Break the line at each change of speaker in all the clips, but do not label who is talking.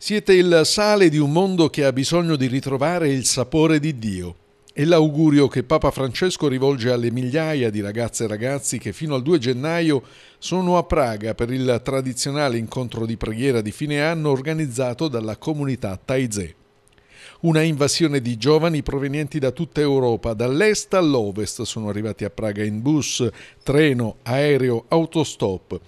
Siete il sale di un mondo che ha bisogno di ritrovare il sapore di Dio. È l'augurio che Papa Francesco rivolge alle migliaia di ragazze e ragazzi che fino al 2 gennaio sono a Praga per il tradizionale incontro di preghiera di fine anno organizzato dalla comunità Taizé. Una invasione di giovani provenienti da tutta Europa, dall'est all'ovest, sono arrivati a Praga in bus, treno, aereo, autostop.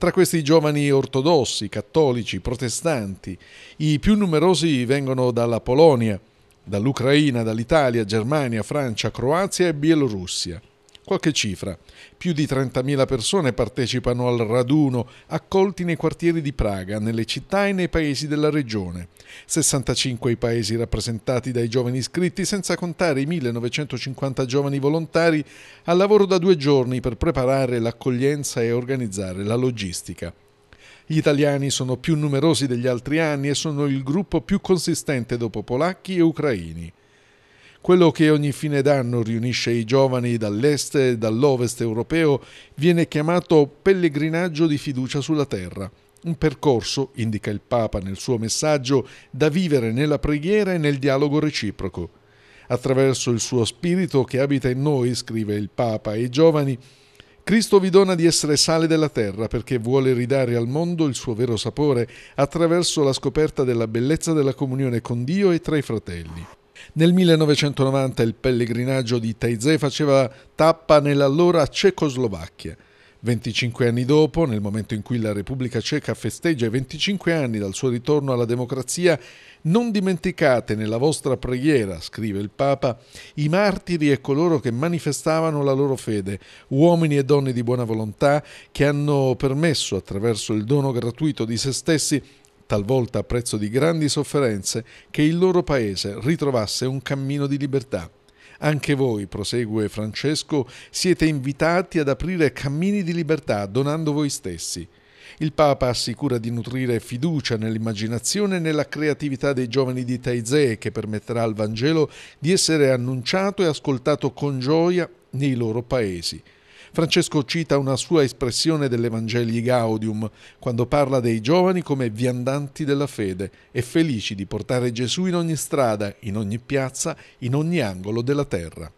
Tra questi giovani ortodossi, cattolici, protestanti, i più numerosi vengono dalla Polonia, dall'Ucraina, dall'Italia, Germania, Francia, Croazia e Bielorussia. Qualche cifra. Più di 30.000 persone partecipano al raduno, accolti nei quartieri di Praga, nelle città e nei paesi della regione. 65 i paesi rappresentati dai giovani iscritti, senza contare i 1950 giovani volontari al lavoro da due giorni per preparare l'accoglienza e organizzare la logistica. Gli italiani sono più numerosi degli altri anni e sono il gruppo più consistente dopo polacchi e ucraini. Quello che ogni fine d'anno riunisce i giovani dall'est e dall'ovest europeo viene chiamato pellegrinaggio di fiducia sulla terra. Un percorso, indica il Papa nel suo messaggio, da vivere nella preghiera e nel dialogo reciproco. Attraverso il suo spirito che abita in noi, scrive il Papa ai giovani, Cristo vi dona di essere sale della terra perché vuole ridare al mondo il suo vero sapore attraverso la scoperta della bellezza della comunione con Dio e tra i fratelli. Nel 1990 il pellegrinaggio di Taizé faceva tappa nell'allora Cecoslovacchia. 25 anni dopo, nel momento in cui la Repubblica Ceca festeggia i 25 anni dal suo ritorno alla democrazia, non dimenticate nella vostra preghiera, scrive il Papa, i martiri e coloro che manifestavano la loro fede, uomini e donne di buona volontà che hanno permesso, attraverso il dono gratuito di se stessi, talvolta a prezzo di grandi sofferenze, che il loro paese ritrovasse un cammino di libertà. Anche voi, prosegue Francesco, siete invitati ad aprire cammini di libertà donando voi stessi. Il Papa assicura di nutrire fiducia nell'immaginazione e nella creatività dei giovani di Taizé che permetterà al Vangelo di essere annunciato e ascoltato con gioia nei loro paesi. Francesco cita una sua espressione dell'Evangelii Gaudium, quando parla dei giovani come viandanti della fede e felici di portare Gesù in ogni strada, in ogni piazza, in ogni angolo della terra.